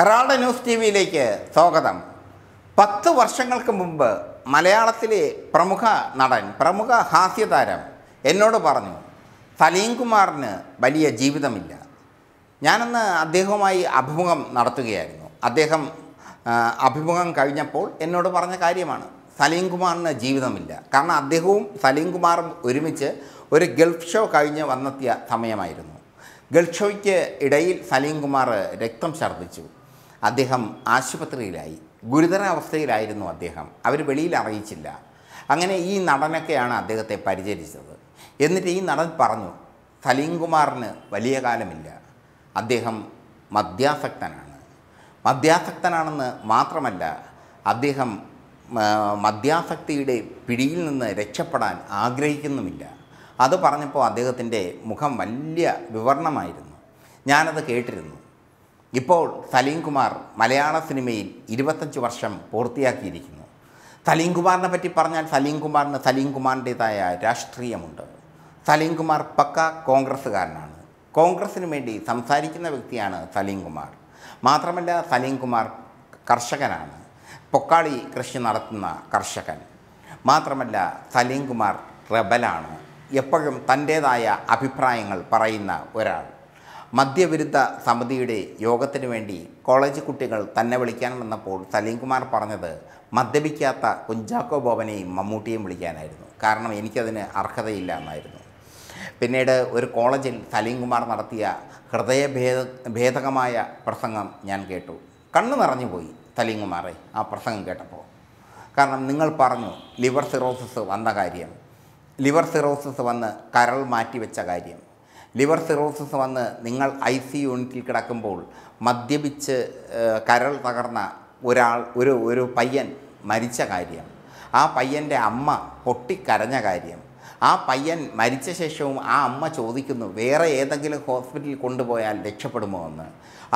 Herald news T വിയിലേക്ക് സ്വാഗതം പത്ത് വർഷങ്ങൾക്ക് മുമ്പ് മലയാളത്തിലെ പ്രമുഖ നടൻ പ്രമുഖ ഹാസ്യതാരം എന്നോട് പറഞ്ഞു സലീം കുമാറിന് വലിയ ജീവിതമില്ല ഞാനന്ന് അദ്ദേഹവുമായി അഭിമുഖം നടത്തുകയായിരുന്നു അദ്ദേഹം അഭിമുഖം കഴിഞ്ഞപ്പോൾ എന്നോട് പറഞ്ഞ കാര്യമാണ് സലീം കുമാറിന് ജീവിതമില്ല കാരണം അദ്ദേഹവും സലീം കുമാറും ഒരുമിച്ച് ഒരു ഗൾഫ് ഷോ കഴിഞ്ഞ് വന്നെത്തിയ സമയമായിരുന്നു ഗൾഫ് ഷോയ്ക്ക് ഇടയിൽ സലീം കുമാർ രക്തം ഛർദ്ദിച്ചു അദ്ദേഹം ആശുപത്രിയിലായി ഗുരുതര അവസ്ഥയിലായിരുന്നു അദ്ദേഹം അവർ വെളിയിൽ അറിയിച്ചില്ല അങ്ങനെ ഈ നടനൊക്കെയാണ് അദ്ദേഹത്തെ പരിചരിച്ചത് എന്നിട്ട് ഈ നടൻ പറഞ്ഞു സലീം കുമാറിന് വലിയ കാലമില്ല അദ്ദേഹം മദ്യാസക്തനാണ് മദ്യാസക്തനാണെന്ന് മാത്രമല്ല അദ്ദേഹം മദ്യാസക്തിയുടെ പിടിയിൽ നിന്ന് രക്ഷപ്പെടാൻ ആഗ്രഹിക്കുന്നുമില്ല അത് പറഞ്ഞപ്പോൾ അദ്ദേഹത്തിൻ്റെ മുഖം വലിയ വിവരണമായിരുന്നു ഞാനത് കേട്ടിരുന്നു ഇപ്പോൾ സലീം കുമാർ മലയാള സിനിമയിൽ ഇരുപത്തഞ്ച് വർഷം പൂർത്തിയാക്കിയിരിക്കുന്നു സലീം കുമാറിനെ പറ്റി പറഞ്ഞാൽ സലീം കുമാറിന് സലീം കുമാറിൻ്റേതായ രാഷ്ട്രീയമുണ്ട് സലീം കുമാർ പക്ക കോൺഗ്രസ്സുകാരനാണ് കോൺഗ്രസ്സിന് വേണ്ടി സംസാരിക്കുന്ന വ്യക്തിയാണ് സലീം കുമാർ മാത്രമല്ല സലീം കുമാർ കർഷകനാണ് പൊക്കാളി കൃഷി നടത്തുന്ന കർഷകൻ മാത്രമല്ല സലീം കുമാർ റബലാണ് എപ്പോഴും തൻ്റേതായ അഭിപ്രായങ്ങൾ പറയുന്ന ഒരാൾ മദ്യവിരുദ്ധ സമിതിയുടെ യോഗത്തിനു വേണ്ടി കോളേജ് കുട്ടികൾ തന്നെ വിളിക്കാൻ വന്നപ്പോൾ സലീംകുമാർ പറഞ്ഞത് മദ്യപിക്കാത്ത കുഞ്ചാക്കോ ബോബനെയും മമ്മൂട്ടിയും വിളിക്കാനായിരുന്നു കാരണം എനിക്കതിന് അർഹതയില്ല എന്നായിരുന്നു പിന്നീട് ഒരു കോളേജിൽ സലീംകുമാർ നടത്തിയ ഹൃദയഭേദ ഭേദകമായ പ്രസംഗം ഞാൻ കേട്ടു കണ്ണു നിറഞ്ഞുപോയി സലീംകുമാറെ ആ പ്രസംഗം കേട്ടപ്പോൾ കാരണം നിങ്ങൾ പറഞ്ഞു ലിവർ സിറോസിസ് വന്ന കാര്യം ലിവർ സിറോസിസ് വന്ന് കരൾ മാറ്റിവെച്ച കാര്യം ലിവർ സിറോസിസ് വന്ന് നിങ്ങൾ ഐ സി യൂണിറ്റിൽ കിടക്കുമ്പോൾ മദ്യപിച്ച് കരൾ തകർന്ന ഒരാൾ ഒരു ഒരു പയ്യൻ മരിച്ച കാര്യം ആ പയ്യൻ്റെ അമ്മ പൊട്ടിക്കരഞ്ഞ കാര്യം ആ പയ്യൻ മരിച്ച ശേഷവും ആ അമ്മ ചോദിക്കുന്നു വേറെ ഏതെങ്കിലും ഹോസ്പിറ്റലിൽ കൊണ്ടുപോയാൽ രക്ഷപ്പെടുമോ എന്ന്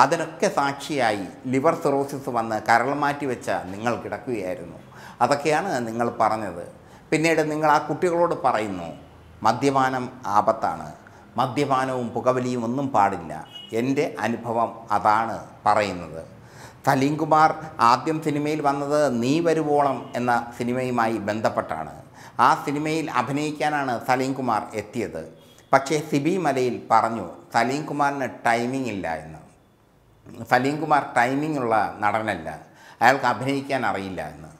അതിനൊക്കെ സാക്ഷിയായി ലിവർ സിറോസിസ് വന്ന് കരൾ മാറ്റി വെച്ച നിങ്ങൾ കിടക്കുകയായിരുന്നു അതൊക്കെയാണ് നിങ്ങൾ പറഞ്ഞത് പിന്നീട് നിങ്ങൾ ആ കുട്ടികളോട് പറയുന്നു മദ്യപാനം ആപത്താണ് മദ്യപാനവും പുകവലിയും ഒന്നും പാടില്ല എൻ്റെ അനുഭവം അതാണ് പറയുന്നത് സലീംകുമാർ ആദ്യം സിനിമയിൽ വന്നത് നീ വരുവോളം എന്ന സിനിമയുമായി ബന്ധപ്പെട്ടാണ് ആ സിനിമയിൽ അഭിനയിക്കാനാണ് സലീംകുമാർ എത്തിയത് പക്ഷേ സിബി മലയിൽ പറഞ്ഞു സലീംകുമാറിന് ടൈമിംഗ് ഇല്ല എന്ന് സലീംകുമാർ ടൈമിംഗ് ഉള്ള നടനല്ല അയാൾക്ക് അഭിനയിക്കാൻ അറിയില്ല എന്ന്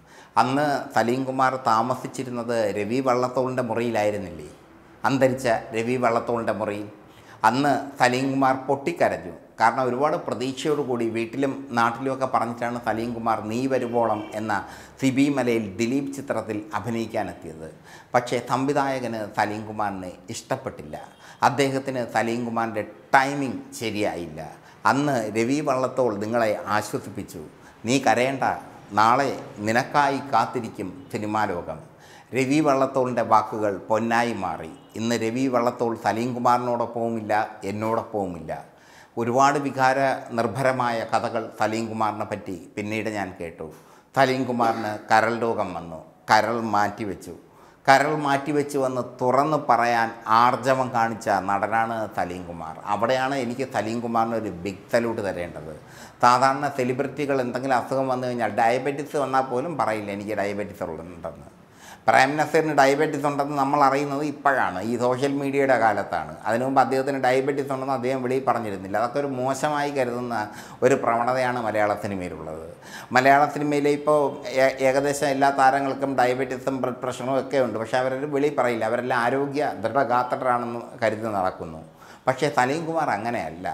അന്ന് സലീംകുമാർ താമസിച്ചിരുന്നത് രവി വള്ളത്തോളിൻ്റെ മുറിയിലായിരുന്നില്ലേ അന്തരിച്ച രവി വള്ളത്തോളിൻ്റെ മുറിയിൽ അന്ന് സലീംകുമാർ പൊട്ടിക്കരഞ്ഞു കാരണം ഒരുപാട് പ്രതീക്ഷയോടുകൂടി വീട്ടിലും നാട്ടിലുമൊക്കെ പറഞ്ഞിട്ടാണ് സലീംകുമാർ നീ വരുവോളം എന്ന സിബി മലയിൽ ദിലീപ് ചിത്രത്തിൽ അഭിനയിക്കാനെത്തിയത് പക്ഷേ സംവിധായകന് സലീംകുമാറിനെ ഇഷ്ടപ്പെട്ടില്ല അദ്ദേഹത്തിന് സലീംകുമാറിൻ്റെ ടൈമിംഗ് ശരിയായില്ല അന്ന് രവി വള്ളത്തോൾ നിങ്ങളെ ആശ്വസിപ്പിച്ചു നീ കരയേണ്ട നാളെ നിനക്കായി കാത്തിരിക്കും സിനിമാലോകം രവി വള്ളത്തോളിൻ്റെ വാക്കുകൾ പൊന്നായി മാറി ഇന്ന് രവി വള്ളത്തോൾ സലീംകുമാറിനോടൊപ്പവുമില്ല എന്നോടൊപ്പവുമില്ല ഒരുപാട് വികാര നിർഭരമായ കഥകൾ സലീംകുമാറിനെ പറ്റി പിന്നീട് ഞാൻ കേട്ടു സലീംകുമാറിന് കരൾ രോഗം വന്നു കരൾ മാറ്റിവെച്ചു കരൾ മാറ്റിവെച്ച് വന്ന് തുറന്ന് പറയാൻ ആർജവം കാണിച്ച നടനാണ് സലീംകുമാർ അവിടെയാണ് എനിക്ക് സലീംകുമാറിന് ഒരു ബിഗ് സലൂട്ട് തരേണ്ടത് സാധാരണ സെലിബ്രിറ്റികൾ എന്തെങ്കിലും അസുഖം വന്നു കഴിഞ്ഞാൽ ഡയബറ്റിസ് വന്നാൽ പോലും പറയില്ല എനിക്ക് ഡയബറ്റിസ് ഉണ്ടെന്ന് പ്രേം നസീറിന് ഡയബറ്റീസ് ഉണ്ടെന്ന് നമ്മൾ അറിയുന്നത് ഇപ്പോഴാണ് ഈ സോഷ്യൽ മീഡിയയുടെ കാലത്താണ് അതിനു മുമ്പ് അദ്ദേഹത്തിന് ഡയബറ്റീസ് ഉണ്ടെന്ന് അദ്ദേഹം വെളിയിൽ പറഞ്ഞിരുന്നില്ല അതൊക്കെ ഒരു മോശമായി കരുതുന്ന ഒരു പ്രവണതയാണ് മലയാള സിനിമയിലുള്ളത് മലയാള സിനിമയിലെ ഇപ്പോൾ ഏകദേശം എല്ലാ താരങ്ങൾക്കും ഡയബറ്റീസും ബ്ലഡ് പ്രഷറും ഒക്കെ ഉണ്ട് പക്ഷേ അവരൊരു വെളി പറയില്ല അവരെല്ലാം ആരോഗ്യ ദൃഢഗാത്രരാണെന്ന് കരുതി നടക്കുന്നു പക്ഷേ സലീം കുമാർ അങ്ങനെയല്ല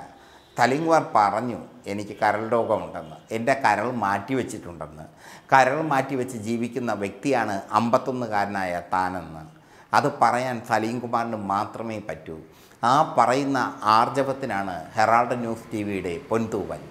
തലിങ്വാർ പറഞ്ഞു എനിക്ക് കരൾ രോഗമുണ്ടെന്ന് എൻ്റെ കരൾ മാറ്റിവെച്ചിട്ടുണ്ടെന്ന് കരൾ മാറ്റിവെച്ച് ജീവിക്കുന്ന വ്യക്തിയാണ് അമ്പത്തൊന്നുകാരനായ താനെന്ന് അത് പറയാൻ സലീംകുമാറിന് മാത്രമേ പറ്റൂ ആ പറയുന്ന ആർജവത്തിനാണ് ഹെറാൾഡ് ന്യൂസ് ടി വിയുടെ പൊൻതൂവൻ